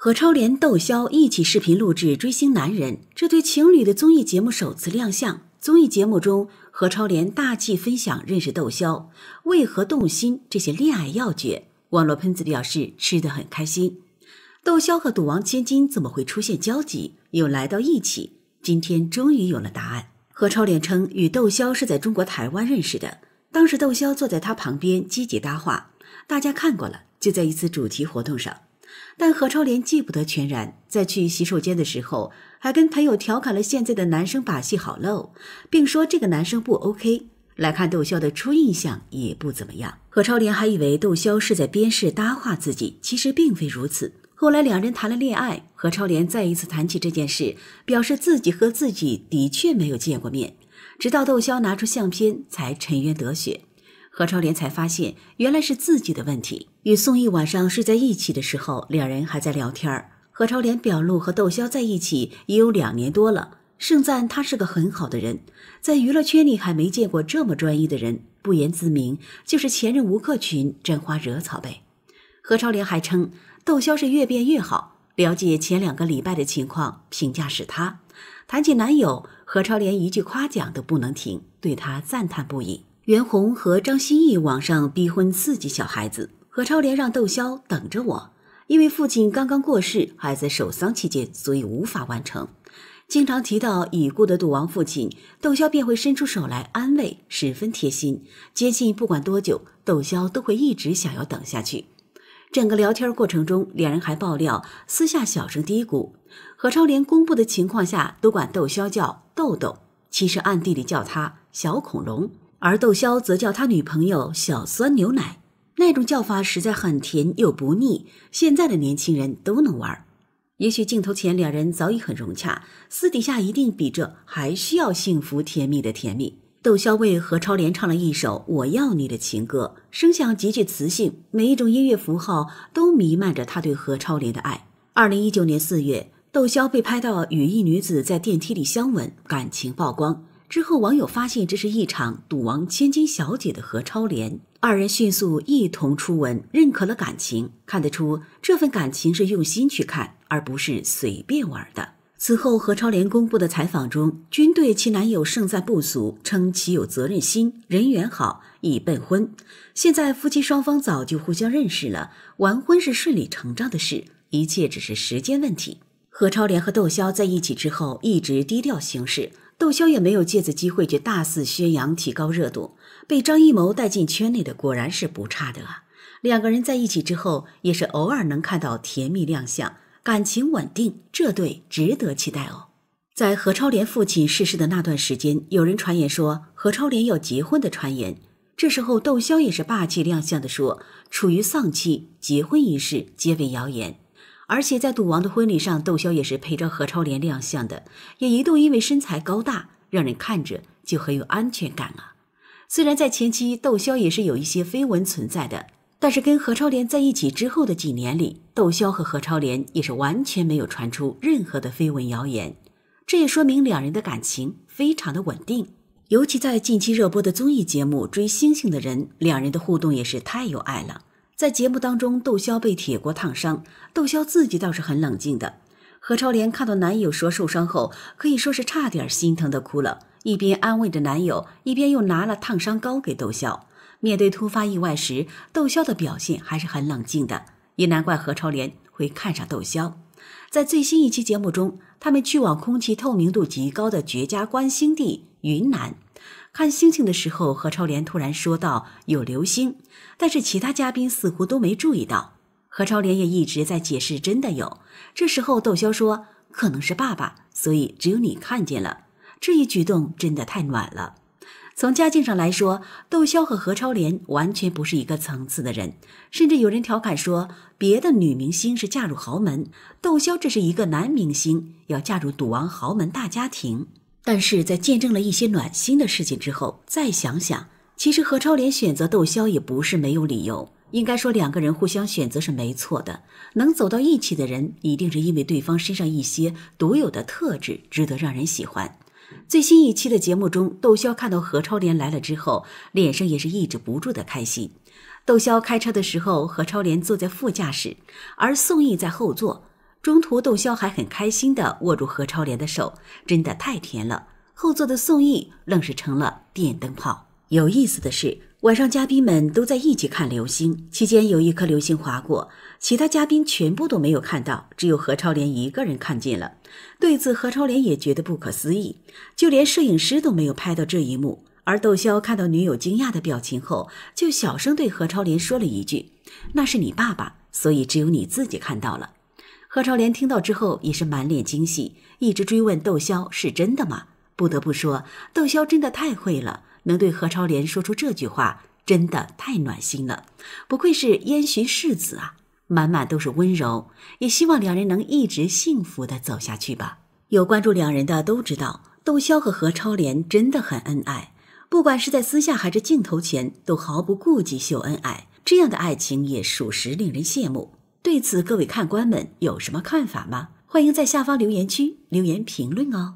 何超莲、窦骁一起视频录制《追星男人》，这对情侣的综艺节目首次亮相。综艺节目中，何超莲大气分享认识窦骁为何动心这些恋爱要诀。网络喷子表示吃得很开心。窦骁和赌王千金怎么会出现交集，又来到一起？今天终于有了答案。何超莲称与窦骁是在中国台湾认识的，当时窦骁坐在他旁边积极搭话。大家看过了，就在一次主题活动上。但何超莲记不得全然，在去洗手间的时候，还跟朋友调侃了现在的男生把戏好 low，并说这个男生不 OK。来看窦骁的初印象也不怎么样。何超莲还以为窦骁是在编事搭话自己，其实并非如此。后来两人谈了恋爱，何超莲再一次谈起这件事，表示自己和自己的确没有见过面，直到窦骁拿出相片才沉冤得雪。何超莲才发现，原来是自己的问题。与宋轶晚上睡在一起的时候，两人还在聊天何超莲表露和窦骁在一起已有两年多了，盛赞他是个很好的人，在娱乐圈里还没见过这么专一的人。不言自明，就是前任吴克群沾花惹草呗。何超莲还称窦骁是越变越好，了解前两个礼拜的情况，评价是他。谈起男友，何超莲一句夸奖都不能停，对他赞叹不已。袁弘和张歆艺网上逼婚刺激小孩子。何超莲让窦骁等着我，因为父亲刚刚过世，还在守丧期间，所以无法完成。经常提到已故的赌王父亲，窦骁便会伸出手来安慰，十分贴心。坚信不管多久，窦骁都会一直想要等下去。整个聊天过程中，两人还爆料，私下小声嘀咕。何超莲公布的情况下，都管窦骁叫豆豆，其实暗地里叫他小恐龙。而窦骁则叫他女朋友“小酸牛奶”，那种叫法实在很甜又不腻。现在的年轻人都能玩儿。也许镜头前两人早已很融洽，私底下一定比这还需要幸福甜蜜的甜蜜。窦骁为何超莲唱了一首《我要你的情歌》，声响极具磁性，每一种音乐符号都弥漫着他对何超莲的爱。二零一九年四月，窦骁被拍到与一女子在电梯里相吻，感情曝光。之后，网友发现这是一场赌王千金小姐的何超莲，二人迅速一同初吻，认可了感情。看得出，这份感情是用心去看，而不是随便玩的。此后，何超莲公布的采访中，均对其男友胜在不俗，称其有责任心，人缘好，已备婚。现在，夫妻双方早就互相认识了，完婚是顺理成章的事，一切只是时间问题。何超莲和窦骁在一起之后，一直低调行事。窦骁也没有借此机会去大肆宣扬、提高热度。被张艺谋带进圈内的果然是不差的啊！两个人在一起之后，也是偶尔能看到甜蜜亮相，感情稳定，这对值得期待哦。在何超莲父亲逝世的那段时间，有人传言说何超莲要结婚的传言，这时候窦骁也是霸气亮相的说：“处于丧期，结婚一事皆为谣言。”而且在赌王的婚礼上，窦骁也是陪着何超莲亮相的，也一度因为身材高大，让人看着就很有安全感啊。虽然在前期窦骁也是有一些绯闻存在的，但是跟何超莲在一起之后的几年里，窦骁和何超莲也是完全没有传出任何的绯闻谣言，这也说明两人的感情非常的稳定。尤其在近期热播的综艺节目《追星星的人》，两人的互动也是太有爱了。在节目当中，窦骁被铁锅烫伤，窦骁自己倒是很冷静的。何超莲看到男友说受伤后，可以说是差点心疼的哭了，一边安慰着男友，一边又拿了烫伤膏给窦骁。面对突发意外时，窦骁的表现还是很冷静的，也难怪何超莲会看上窦骁。在最新一期节目中，他们去往空气透明度极高的绝佳观星地云南看星星的时候，何超莲突然说道有流星，但是其他嘉宾似乎都没注意到。何超莲也一直在解释真的有。这时候窦骁说可能是爸爸，所以只有你看见了。这一举动真的太暖了。从家境上来说，窦骁和何超莲完全不是一个层次的人，甚至有人调侃说，别的女明星是嫁入豪门，窦骁这是一个男明星要嫁入赌王豪门大家庭。但是在见证了一些暖心的事情之后，再想想，其实何超莲选择窦骁也不是没有理由。应该说，两个人互相选择是没错的，能走到一起的人一定是因为对方身上一些独有的特质值得让人喜欢。最新一期的节目中，窦骁看到何超莲来了之后，脸上也是抑制不住的开心。窦骁开车的时候，何超莲坐在副驾驶，而宋轶在后座。中途，窦骁还很开心地握住何超莲的手，真的太甜了。后座的宋轶愣是成了电灯泡。有意思的是。晚上，嘉宾们都在一起看流星。期间有一颗流星划过，其他嘉宾全部都没有看到，只有何超莲一个人看见了。对此，何超莲也觉得不可思议，就连摄影师都没有拍到这一幕。而窦骁看到女友惊讶的表情后，就小声对何超莲说了一句：“那是你爸爸，所以只有你自己看到了。”何超莲听到之后也是满脸惊喜，一直追问窦骁是真的吗？不得不说，窦骁真的太会了。能对何超莲说出这句话，真的太暖心了，不愧是燕洵世子啊，满满都是温柔。也希望两人能一直幸福的走下去吧。有关注两人的都知道，窦骁和何超莲真的很恩爱，不管是在私下还是镜头前，都毫不顾忌秀恩爱，这样的爱情也属实令人羡慕。对此，各位看官们有什么看法吗？欢迎在下方留言区留言评论哦。